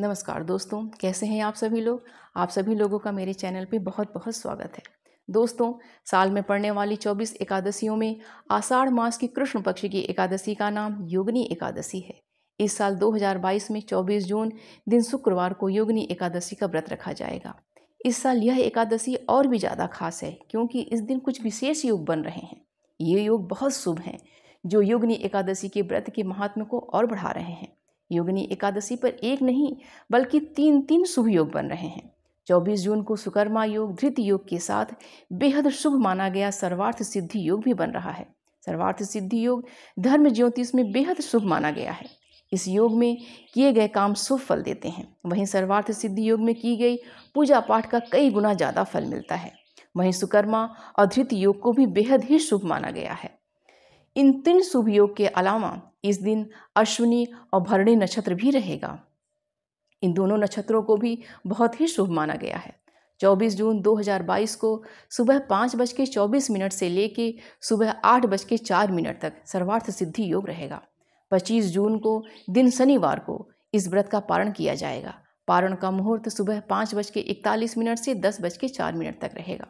नमस्कार दोस्तों कैसे हैं आप सभी लोग आप सभी लोगों का मेरे चैनल पे बहुत बहुत स्वागत है दोस्तों साल में पड़ने वाली 24 एकादशियों में आषाढ़ मास की कृष्ण पक्ष की एकादशी का नाम योगनी एकादशी है इस साल 2022 में 24 जून दिन शुक्रवार को योगनी एकादशी का व्रत रखा जाएगा इस साल यह एकादशी और भी ज़्यादा खास है क्योंकि इस दिन कुछ विशेष योग बन रहे हैं ये योग बहुत शुभ हैं जो योगनी एकादशी के व्रत के महात्म को और बढ़ा रहे हैं योगिनी एकादशी पर एक नहीं बल्कि तीन तीन शुभ योग बन रहे हैं 24 जून को सुकर्मा योग धृत योग के साथ बेहद शुभ माना गया सर्वार्थ सिद्धि योग भी बन रहा है सर्वार्थ सिद्धि योग धर्म ज्योतिष में बेहद शुभ माना गया है इस योग में किए गए काम शुभ फल देते हैं वहीं सर्वार्थ सिद्धि योग में की गई पूजा पाठ का कई गुना ज़्यादा फल मिलता है वहीं सुकर्मा और धृत योग को भी बेहद ही शुभ माना गया है इन तीन शुभ योग के अलावा इस दिन अश्विनी और भरणी नक्षत्र भी रहेगा इन दोनों नक्षत्रों को भी बहुत ही शुभ माना गया है 24 जून 2022 को सुबह पाँच बज के चौबीस मिनट से लेके सुबह आठ बज के चार मिनट तक सर्वार्थ सिद्धि योग रहेगा 25 जून को दिन शनिवार को इस व्रत का पारण किया जाएगा पारण का मुहूर्त सुबह पाँच बज के इकतालीस मिनट से दस बज के चार मिनट तक रहेगा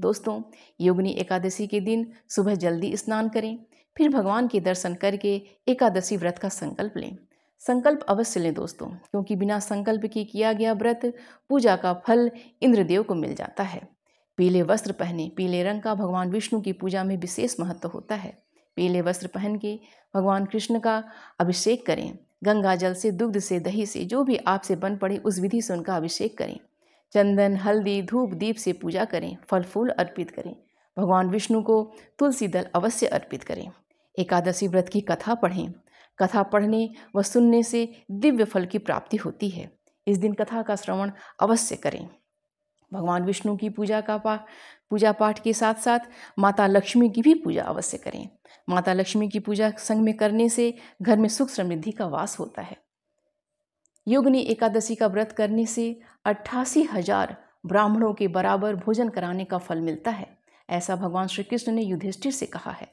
दोस्तों योगनी एकादशी के दिन सुबह जल्दी स्नान करें फिर भगवान के दर्शन करके एकादशी व्रत का संकल्प लें संकल्प अवश्य लें दोस्तों क्योंकि बिना संकल्प के किया गया व्रत पूजा का फल इंद्रदेव को मिल जाता है पीले वस्त्र पहने पीले रंग का भगवान विष्णु की पूजा में विशेष महत्व होता है पीले वस्त्र पहन के भगवान कृष्ण का अभिषेक करें गंगा जल से दुग्ध से दही से जो भी आपसे बन पड़े उस विधि से उनका अभिषेक करें चंदन हल्दी धूप दीप से पूजा करें फल फूल अर्पित करें भगवान विष्णु को तुलसी दल अवश्य अर्पित करें एकादशी व्रत की कथा पढ़ें कथा पढ़ने व सुनने से दिव्य फल की प्राप्ति होती है इस दिन कथा का श्रवण अवश्य करें भगवान विष्णु की पूजा का पा पूजा पाठ के साथ साथ माता लक्ष्मी की भी पूजा अवश्य करें माता लक्ष्मी की पूजा संग में करने से घर में सुख समृद्धि का वास होता है योगनी एकादशी का व्रत करने से अट्ठासी हजार ब्राह्मणों के बराबर भोजन कराने का फल मिलता है ऐसा भगवान श्री कृष्ण ने युधिष्ठिर से कहा है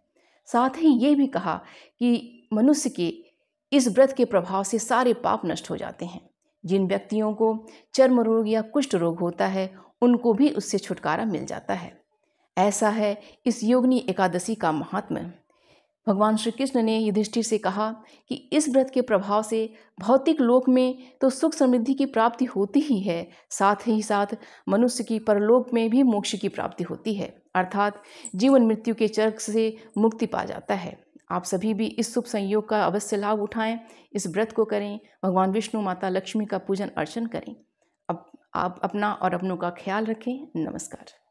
साथ ही ये भी कहा कि मनुष्य के इस व्रत के प्रभाव से सारे पाप नष्ट हो जाते हैं जिन व्यक्तियों को चर्म रोग या कुष्ठ रोग होता है उनको भी उससे छुटकारा मिल जाता है ऐसा है इस योगनी एकादशी का महात्मा भगवान श्री कृष्ण ने युधिष्ठिर से कहा कि इस व्रत के प्रभाव से भौतिक लोक में तो सुख समृद्धि की प्राप्ति होती ही है साथ ही साथ मनुष्य की परलोक में भी मोक्ष की प्राप्ति होती है अर्थात जीवन मृत्यु के चर्क से मुक्ति पा जाता है आप सभी भी इस शुभ संयोग का अवश्य लाभ उठाएं इस व्रत को करें भगवान विष्णु माता लक्ष्मी का पूजन अर्चन करें अब आप अपना और अपनों का ख्याल रखें नमस्कार